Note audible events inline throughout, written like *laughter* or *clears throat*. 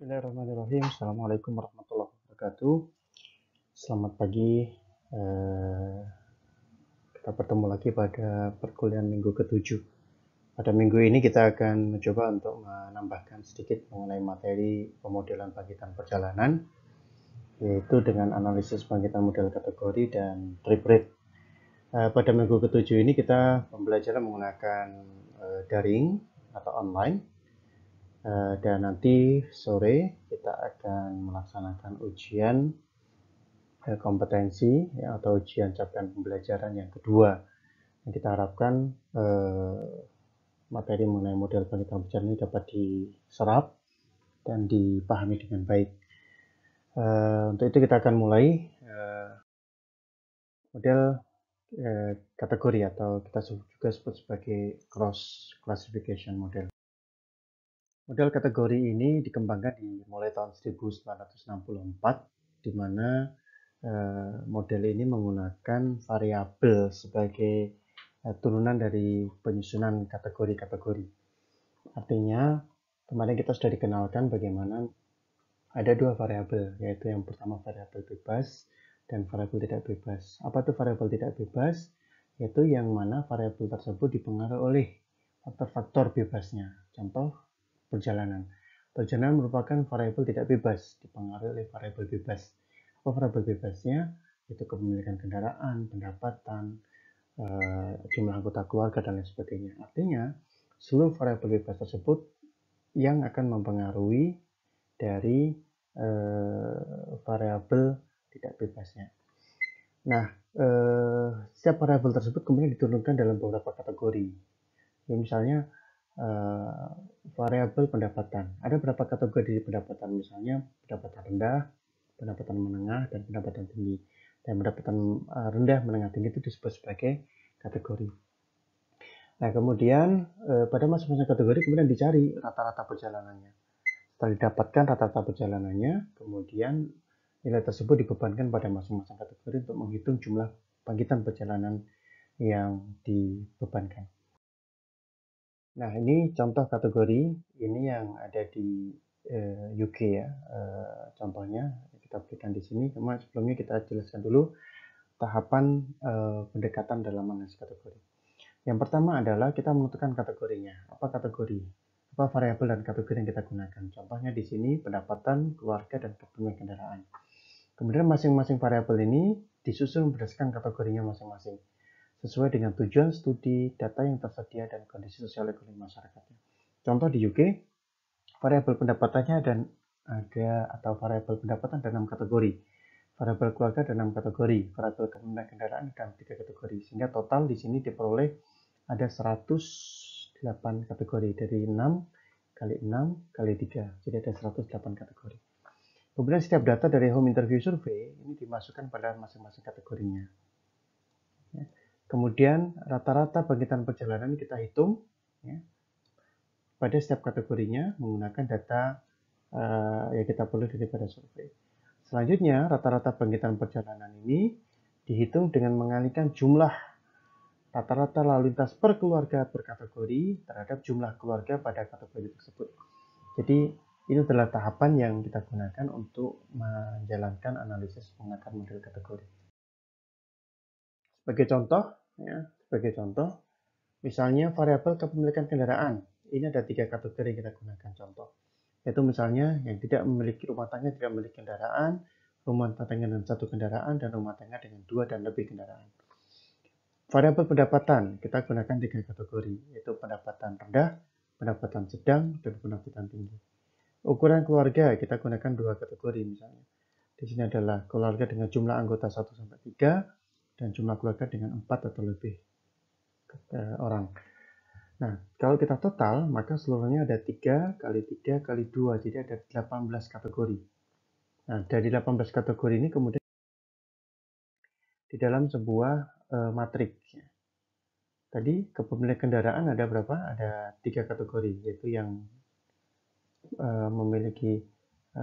Bismillahirrahmanirrahim. Assalamualaikum warahmatullahi wabarakatuh. Selamat pagi. Eh, kita bertemu lagi pada perkuliahan minggu ke-7. Pada minggu ini kita akan mencoba untuk menambahkan sedikit mengenai materi pemodelan bangkitan perjalanan, yaitu dengan analisis bangkitan model kategori dan trip rate. Eh, pada minggu ke-7 ini kita pembelajaran menggunakan eh, daring atau online Eh, dan nanti sore kita akan melaksanakan ujian eh, kompetensi ya, atau ujian capaian pembelajaran yang kedua. Yang kita harapkan eh, materi mengenai model penelitian pembelajaran ini dapat diserap dan dipahami dengan baik. untuk itu kita akan mulai model kategori atau kita juga sebut sebagai cross classification model. Model kategori ini dikembangkan di mulai tahun 1964, di mana eh, model ini menggunakan variabel sebagai eh, turunan dari penyusunan kategori-kategori. Artinya, kemarin kita sudah dikenalkan bagaimana ada dua variabel, yaitu yang pertama variabel bebas dan variabel tidak bebas. Apa itu variabel tidak bebas? Yaitu yang mana variabel tersebut dipengaruhi oleh faktor-faktor bebasnya. Contoh perjalanan. Perjalanan merupakan variabel tidak bebas, dipengaruhi oleh variabel bebas. Apa variabel bebasnya? Itu kepemilikan kendaraan, pendapatan, eh, jumlah anggota keluarga, dan lain sebagainya. Artinya, seluruh variabel bebas tersebut yang akan mempengaruhi dari eh, variabel tidak bebasnya. Nah, eh, setiap variabel tersebut kemudian diturunkan dalam beberapa kategori. Ya, misalnya uh, variabel pendapatan. Ada berapa kategori pendapatan, misalnya pendapatan rendah, pendapatan menengah, dan pendapatan tinggi. Dan pendapatan uh, rendah, menengah, tinggi itu disebut sebagai kategori. Nah, kemudian uh, pada masing-masing kategori kemudian dicari rata-rata perjalanannya. Setelah didapatkan rata-rata perjalanannya, kemudian nilai tersebut dibebankan pada masing-masing kategori untuk menghitung jumlah bangkitan perjalanan yang dibebankan. Nah, ini contoh kategori ini yang ada di eh, UK ya. Eh, contohnya kita berikan di sini. Cuma sebelumnya kita jelaskan dulu tahapan eh, pendekatan dalam analisis kategori. Yang pertama adalah kita menentukan kategorinya. Apa kategori? Apa variabel dan kategori yang kita gunakan? Contohnya di sini pendapatan, keluarga, dan pertumbuhan kendaraan. Kemudian masing-masing variabel ini disusun berdasarkan kategorinya masing-masing sesuai dengan tujuan studi, data yang tersedia, dan kondisi sosial ekonomi masyarakatnya. Contoh di UK, variabel pendapatannya dan ada atau variabel pendapatan dalam kategori, variabel keluarga dalam kategori, variabel kendaraan kendaraan dalam tiga kategori, sehingga total di sini diperoleh ada 108 kategori dari 6 kali 6 kali 3, jadi ada 108 kategori. Kemudian setiap data dari home interview survey ini dimasukkan pada masing-masing kategorinya. Kemudian rata-rata bangkitan perjalanan kita hitung ya, pada setiap kategorinya menggunakan data uh, yang kita perlu pada survei. Selanjutnya, rata-rata bangkitan perjalanan ini dihitung dengan mengalihkan jumlah rata-rata lalu lintas per keluarga per kategori terhadap jumlah keluarga pada kategori tersebut. Jadi, ini adalah tahapan yang kita gunakan untuk menjalankan analisis menggunakan model kategori. Sebagai contoh, ya, sebagai contoh, misalnya variabel kepemilikan kendaraan. Ini ada tiga kategori yang kita gunakan contoh. Yaitu misalnya yang tidak memiliki rumah tangga tidak memiliki kendaraan, rumah tangga dengan satu kendaraan, dan rumah tangga dengan dua dan lebih kendaraan. Variabel pendapatan, kita gunakan tiga kategori, yaitu pendapatan rendah, pendapatan sedang, dan pendapatan tinggi. Ukuran keluarga, kita gunakan dua kategori misalnya. Di sini adalah keluarga dengan jumlah anggota 1-3, dan jumlah keluarga dengan empat atau lebih orang. Nah, kalau kita total, maka seluruhnya ada tiga kali tiga kali dua jadi ada 18 kategori. Nah, dari 18 kategori ini kemudian di dalam sebuah e, eh, matriks. Tadi kepemilikan kendaraan ada berapa? Ada tiga kategori, yaitu yang e, memiliki e,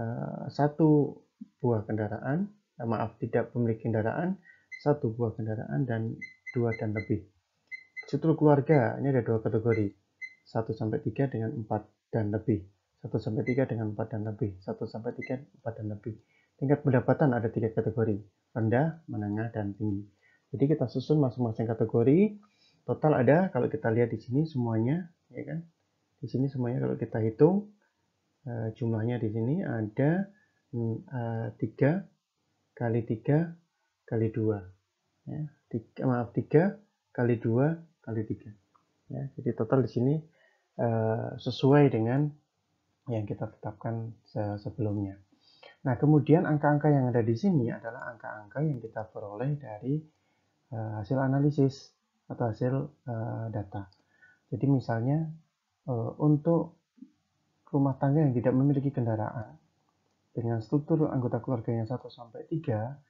satu buah kendaraan, maaf tidak pemilik kendaraan, satu buah kendaraan dan dua dan lebih. Judul keluarga ini ada dua kategori, satu sampai tiga dengan empat dan lebih. satu sampai tiga dengan empat dan lebih. satu sampai tiga empat dan lebih. Tingkat pendapatan ada tiga kategori, rendah, menengah, dan tinggi. Jadi kita susun masing-masing kategori. Total ada kalau kita lihat di sini semuanya, ya kan? Di sini semuanya kalau kita hitung eh, jumlahnya di sini ada mm, eh, tiga kali tiga kali dua, Ya, tiga, maaf, 3 kali dua kali tiga, Ya, jadi total di sini uh, sesuai dengan yang kita tetapkan se sebelumnya. Nah, kemudian angka-angka yang ada di sini adalah angka-angka yang kita peroleh dari uh, hasil analisis atau hasil uh, data. Jadi misalnya uh, untuk rumah tangga yang tidak memiliki kendaraan dengan struktur anggota keluarganya 1 sampai 3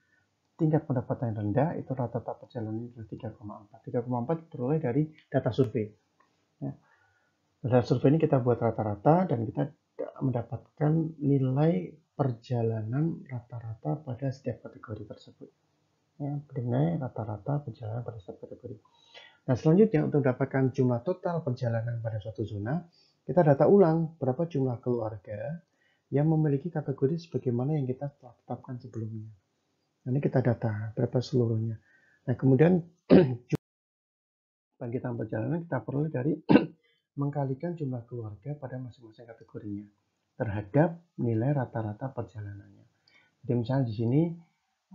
tingkat pendapatan rendah itu rata-rata perjalanan itu 3,4. 3,4 peroleh dari data survei. Ya. Data survei ini kita buat rata-rata dan kita mendapatkan nilai perjalanan rata-rata pada setiap kategori tersebut. Ya, nilai rata-rata perjalanan pada setiap kategori. Nah, selanjutnya untuk mendapatkan jumlah total perjalanan pada suatu zona, kita data ulang berapa jumlah keluarga yang memiliki kategori sebagaimana yang kita tetapkan sebelumnya. Ini kita data berapa seluruhnya. Nah, kemudian *clears throat* bagi perjalanan kita perlu dari *clears throat* mengkalikan jumlah keluarga pada masing-masing kategorinya terhadap nilai rata-rata perjalanannya. Jadi misalnya di sini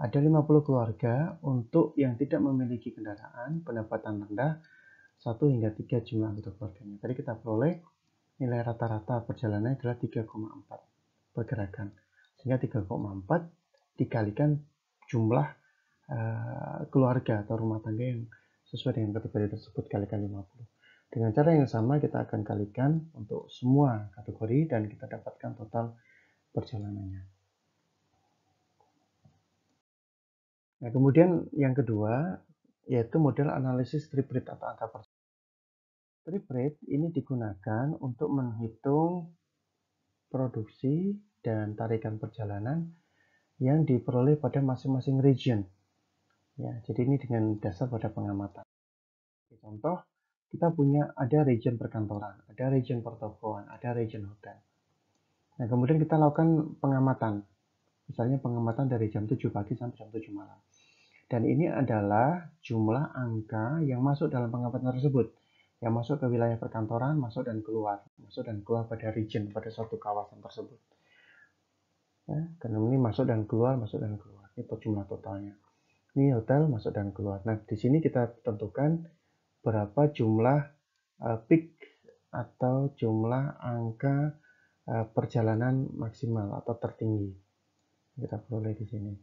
ada 50 keluarga untuk yang tidak memiliki kendaraan pendapatan rendah 1 hingga 3 jumlah anggota keluarganya. Tadi kita peroleh nilai rata-rata perjalanannya adalah 3,4 pergerakan. Sehingga 3,4 dikalikan jumlah uh, keluarga atau rumah tangga yang sesuai dengan kategori tersebut kali kalikan 50. Dengan cara yang sama kita akan kalikan untuk semua kategori dan kita dapatkan total perjalanannya. Nah, kemudian yang kedua yaitu model analisis trip rate atau angka persen. Trip rate ini digunakan untuk menghitung produksi dan tarikan perjalanan yang diperoleh pada masing-masing region. Ya, jadi ini dengan dasar pada pengamatan. Contoh, kita punya ada region perkantoran, ada region pertokoan, ada region hotel. Nah, kemudian kita lakukan pengamatan. Misalnya pengamatan dari jam 7 pagi sampai jam 7 malam. Dan ini adalah jumlah angka yang masuk dalam pengamatan tersebut. Yang masuk ke wilayah perkantoran, masuk dan keluar. Masuk dan keluar pada region, pada suatu kawasan tersebut ya, karena ini masuk dan keluar masuk dan keluar itu jumlah totalnya ini hotel masuk dan keluar nah di sini kita tentukan berapa jumlah uh, peak atau jumlah angka uh, perjalanan maksimal atau tertinggi kita peroleh di sini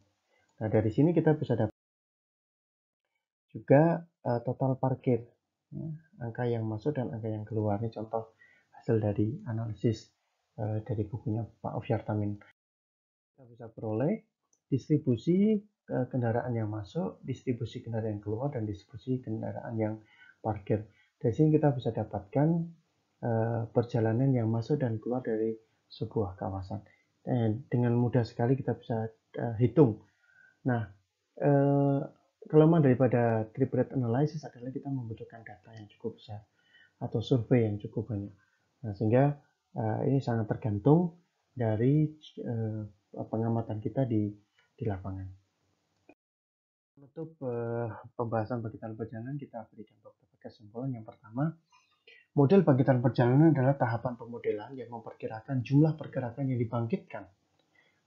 nah dari sini kita bisa dapat juga uh, total parkir ya, angka yang masuk dan angka yang keluar ini contoh hasil dari analisis dari bukunya Pak Ofyartamin kita bisa peroleh distribusi kendaraan yang masuk, distribusi kendaraan yang keluar, dan distribusi kendaraan yang parkir. Dari sini kita bisa dapatkan eh, perjalanan yang masuk dan keluar dari sebuah kawasan. Dan eh, dengan mudah sekali kita bisa eh, hitung. Nah, kelemahan daripada trip rate analysis adalah kita membutuhkan data yang cukup besar atau survei yang cukup banyak. Nah, sehingga ini sangat tergantung dari pengamatan kita di di lapangan. Untuk uh, eh, pembahasan bagitan perjalanan kita berikan beberapa kesimpulan. Yang pertama, model bagitan perjalanan adalah tahapan pemodelan yang memperkirakan jumlah pergerakan yang dibangkitkan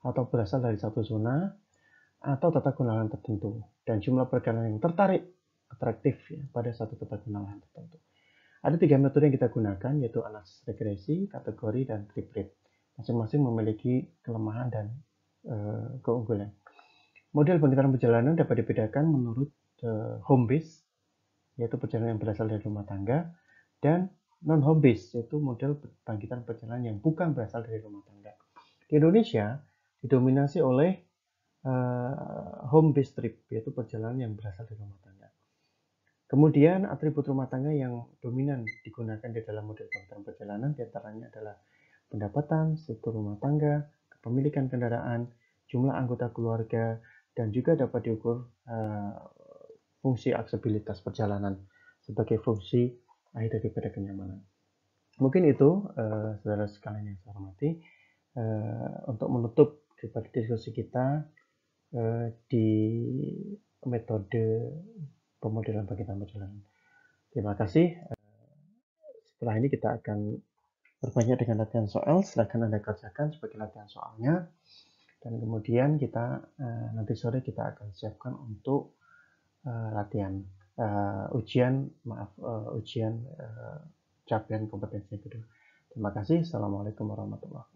atau berasal dari satu zona atau tata gunalan tertentu dan jumlah pergerakan yang tertarik atraktif ya, pada satu tata gunalan tertentu. Ada tiga metode yang kita gunakan yaitu analisis regresi, kategori, dan triplet masing-masing memiliki kelemahan dan e, keunggulan. Model penginteran perjalanan dapat dibedakan menurut e, home base, yaitu perjalanan yang berasal dari rumah tangga, dan non-home base, yaitu model bangkitan perjalanan yang bukan berasal dari rumah tangga. Di Indonesia, didominasi oleh e, home base trip, yaitu perjalanan yang berasal dari rumah tangga. Kemudian atribut rumah tangga yang dominan digunakan di dalam model bangkitan perjalanan diantaranya adalah pendapatan, struktur rumah tangga, kepemilikan kendaraan, jumlah anggota keluarga, dan juga dapat diukur uh, fungsi aksesibilitas perjalanan sebagai fungsi akhir daripada kenyamanan. Mungkin itu, uh, saudara sekalian yang saya hormati, uh, untuk menutup daripada diskusi kita uh, di metode pemodelan bagi perjalanan. Terima kasih. Setelah ini kita akan berbanyak dengan latihan soal, silahkan Anda kerjakan sebagai latihan soalnya. Dan kemudian kita eh, nanti sore kita akan siapkan untuk eh, latihan eh, ujian, maaf, ujian capaian kompetensi kedua. Terima kasih. Assalamualaikum warahmatullahi wabarakatuh.